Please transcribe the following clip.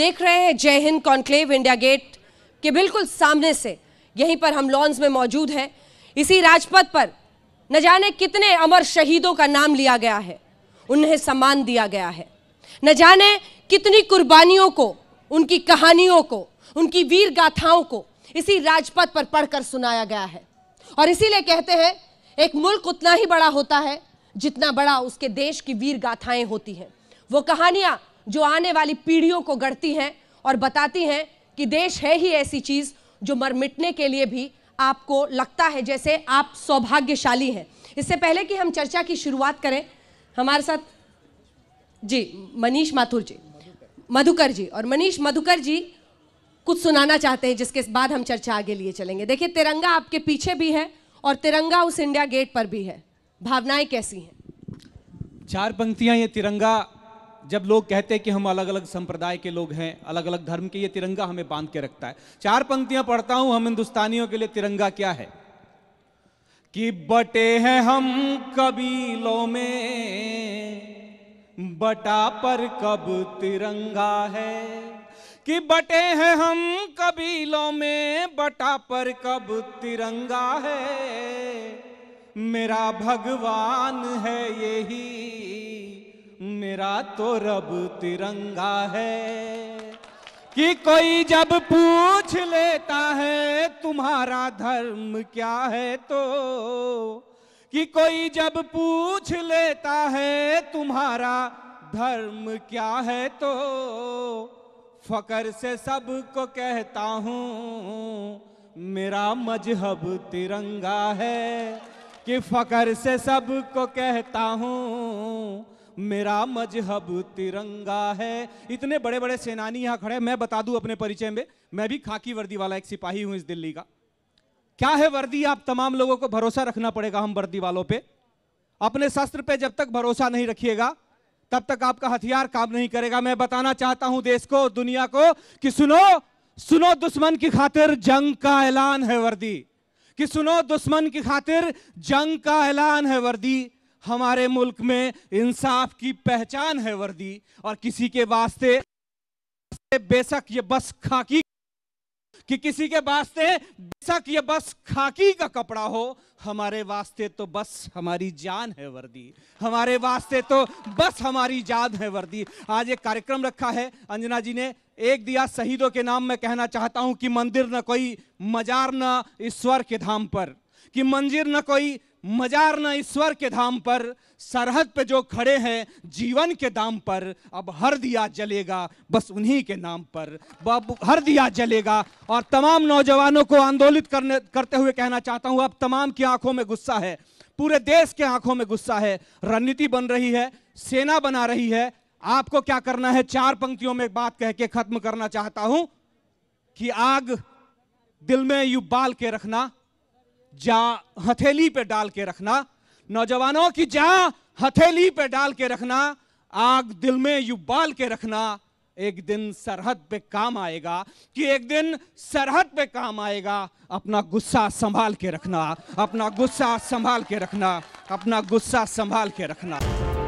देख रहे हैं जय हिंद कॉन्क्लेव इंडिया गेट के बिल्कुल सामने से यहीं पर हम लॉन्स में मौजूद हैं इसी राजपथ पर न जाने कितने अमर शहीदों का नाम लिया गया है उन्हें सम्मान दिया गया है न जाने कितनी कुर्बानियों को उनकी कहानियों को उनकी वीर गाथाओं को इसी राजपथ पर पढ़कर सुनाया गया है और इसीलिए कहते हैं एक मुल्क उतना ही बड़ा होता है जितना बड़ा उसके देश की वीर गाथाएं होती हैं वो कहानियां जो आने वाली पीढ़ियों को गढ़ती हैं और बताती हैं कि देश है ही ऐसी चीज़ जो मर मिटने के लिए भी आपको लगता है जैसे आप सौभाग्यशाली हैं इससे पहले कि हम चर्चा की शुरुआत करें हमारे साथ जी मनीष माथुर जी मधुकर जी और मनीष मधुकर जी कुछ सुनाना चाहते हैं जिसके बाद हम चर्चा आगे लिए चलेंगे देखिए तिरंगा आपके पीछे भी है और तिरंगा उस इंडिया गेट पर भी है भावनाएं कैसी हैं चार पंक्तियां ये तिरंगा जब लोग कहते हैं कि हम अलग अलग संप्रदाय के लोग हैं अलग अलग धर्म के ये तिरंगा हमें बांध के रखता है चार पंक्तियां पढ़ता हूं हम हिंदुस्तानियों के लिए तिरंगा क्या है कि बटे हैं हम कबीलों में बटा पर कब तिरंगा है कि बटे हैं हम कबीलों में बटा पर कब तिरंगा है मेरा भगवान है ये मेरा तो रब तिरंगा है कि कोई जब पूछ लेता है तुम्हारा धर्म क्या है तो कि कोई जब पूछ लेता है तुम्हारा धर्म क्या है तो फकर से सबको कहता हूँ मेरा मजहब तिरंगा है कि फकर से सबको कहता हूँ मेरा मजहब तिरंगा है इतने बड़े बड़े सेनानी यहाँ खड़े मैं बता दूं अपने परिचय में मैं भी खाकी वर्दी वाला एक सिपाही हूं इस दिल्ली का क्या है वर्दी आप तमाम लोगों को भरोसा रखना पड़ेगा हम वर्दी वालों पे अपने शस्त्र पे जब तक भरोसा नहीं रखिएगा तब तक आपका हथियार काम नहीं करेगा मैं बताना चाहता हूं देश को दुनिया को कि सुनो सुनो दुश्मन की खातिर जंग का ऐलान है वर्दी कि सुनो दुश्मन की खातिर जंग का ऐलान है वर्दी हमारे मुल्क में इंसाफ की पहचान है वर्दी और किसी के वास्ते बेशक ये बस खाकी कि किसी के वास्ते बेशक ये बस खाकी का कपड़ा हो हमारे वास्ते तो बस हमारी जान है वर्दी हमारे वास्ते तो बस हमारी जान है वर्दी आज एक कार्यक्रम रखा है अंजना जी ने एक दिया शहीदों के नाम में कहना चाहता हूं कि मंदिर न कोई मजार न ईश्वर के धाम पर कि मंजिर न कोई मजार न ईश्वर के धाम पर सरहद पे जो खड़े हैं जीवन के दाम पर अब हर दिया जलेगा बस उन्हीं के नाम पर अब हर दिया जलेगा और तमाम नौजवानों को आंदोलित करने करते हुए कहना चाहता हूं अब तमाम की आंखों में गुस्सा है पूरे देश के आंखों में गुस्सा है रणनीति बन रही है सेना बना रही है आपको क्या करना है चार पंक्तियों में बात कह के खत्म करना चाहता हूं कि आग दिल में यू बाल के रखना जा हथेली पे डाल के रखना नौजवानों की जा हथेली पे डाल के रखना आग दिल में युबाल के रखना एक दिन सरहद पे काम आएगा कि एक दिन सरहद पे काम आएगा अपना गुस्सा संभाल के रखना अपना गुस्सा संभाल के रखना अपना गुस्सा संभाल के रखना